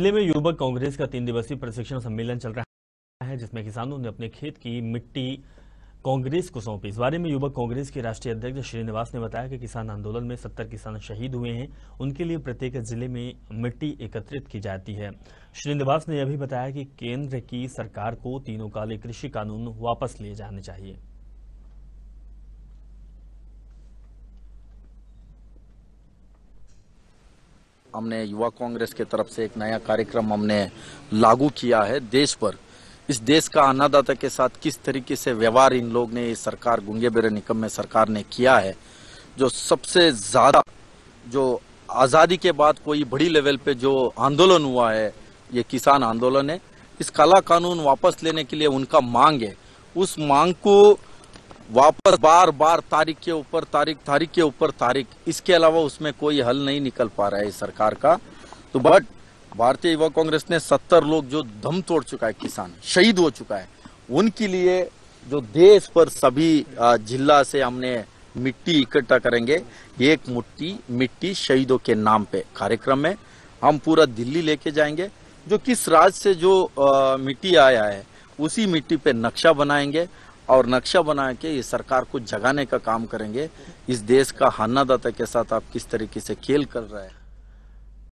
जिले में युवक कांग्रेस का तीन दिवसीय प्रशिक्षण सम्मेलन चल रहा है जिसमें किसानों ने अपने खेत की मिट्टी कांग्रेस को सौंपी इस बारे में युवक कांग्रेस के राष्ट्रीय अध्यक्ष श्रीनिवास ने बताया कि किसान आंदोलन में सत्तर किसान शहीद हुए हैं उनके लिए प्रत्येक जिले में मिट्टी एकत्रित की जाती है श्रीनिवास ने यह भी बताया कि केंद्र की सरकार को तीनों काले कृषि कानून वापस लिए जाने चाहिए हमने युवा कांग्रेस के तरफ से एक नया कार्यक्रम हमने लागू किया है देश पर इस देश का अन्नदाता के साथ किस तरीके से व्यवहार इन लोग ने इस सरकार गुंगे बेरे निकम में सरकार ने किया है जो सबसे ज़्यादा जो आज़ादी के बाद कोई बड़ी लेवल पे जो आंदोलन हुआ है ये किसान आंदोलन है इस काला कानून वापस लेने के लिए उनका मांग है उस मांग को वापस बार बार तारीख के ऊपर तारीख तारीख के ऊपर तारीख इसके अलावा उसमें कोई हल नहीं निकल पा रहा है सरकार का तो बट भारतीय युवा कांग्रेस ने सत्तर लोग जो दम तोड़ चुका है किसान शहीद हो चुका है उनके लिए जो देश पर सभी जिला से हमने मिट्टी इकट्ठा करेंगे एक मुट्टी मिट्टी शहीदों के नाम पे कार्यक्रम में हम पूरा दिल्ली लेके जाएंगे जो किस राज्य से जो मिट्टी आया है उसी मिट्टी पे नक्शा बनाएंगे और नक्शा बना के इस सरकार को जगाने का काम करेंगे इस देश का हन्नादाता के साथ आप किस तरीके से खेल कर रहे हैं